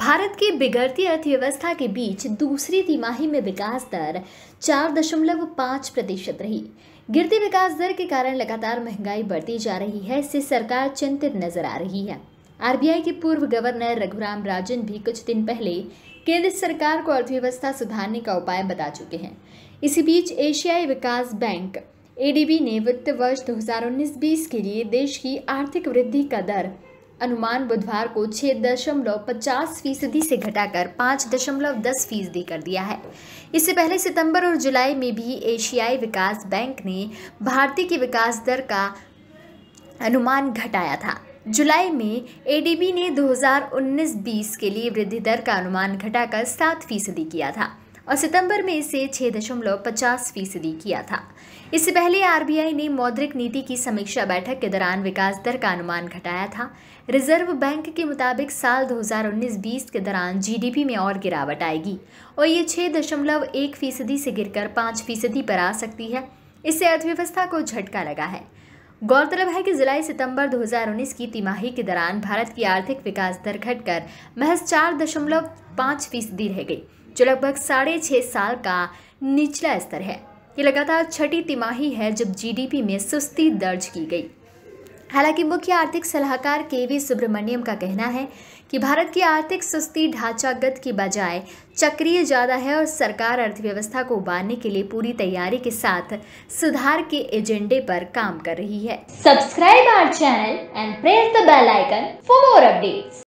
भारत की बिगड़ती अर्थव्यवस्था के बीच दूसरी तिमाही में विकास दर चार दशमलव पाँच प्रतिशत रही गिरती विकास दर के कारण लगातार महंगाई बढ़ती जा रही है इससे सरकार चिंतित नजर आ रही है आरबीआई के पूर्व गवर्नर रघुराम राजन भी कुछ दिन पहले केंद्र सरकार को अर्थव्यवस्था सुधारने का उपाय बता चुके हैं इसी बीच एशियाई विकास बैंक एडीबी ने वित्त वर्ष 2019-20 के लिए देश की आर्थिक वृद्धि का दर अनुमान बुधवार को छः दशमलव पचास फीसदी से घटाकर पाँच दशमलव दस फीसदी कर दिया है इससे पहले सितंबर और जुलाई में भी एशियाई विकास बैंक ने भारतीय की विकास दर का अनुमान घटाया था जुलाई में एडीबी ने 2019-20 के लिए वृद्धि दर का अनुमान घटाकर सात फीसदी किया था और सितंबर में इसे छः दशमलव पचास फीसदी किया था इससे पहले आरबीआई ने मौद्रिक नीति की समीक्षा बैठक के दौरान विकास दर का अनुमान घटाया था रिजर्व बैंक के मुताबिक साल 2019-20 के दौरान जीडीपी में और गिरावट आएगी और ये छः दशमलव एक फीसदी से कर पाँच फीसदी पर आ सकती है इससे अर्थव्यवस्था को झटका लगा है गौरतलब है कि जुलाई सितंबर 2019 की तिमाही के दौरान भारत की आर्थिक विकास दर घटकर महज चार दशमलव पाँच फीसदी रह गई जो लगभग साढ़े छः साल का निचला स्तर है ये लगातार छठी तिमाही है जब जीडीपी में सुस्ती दर्ज की गई हालांकि मुख्य आर्थिक सलाहकार के वी सुब्रमण्यम का कहना है कि भारत की आर्थिक सुस्ती ढांचागत की बजाय चक्रीय ज़्यादा है और सरकार अर्थव्यवस्था को उबारने के लिए पूरी तैयारी के साथ सुधार के एजेंडे पर काम कर रही है subscribe our channel and press the bell icon for more updates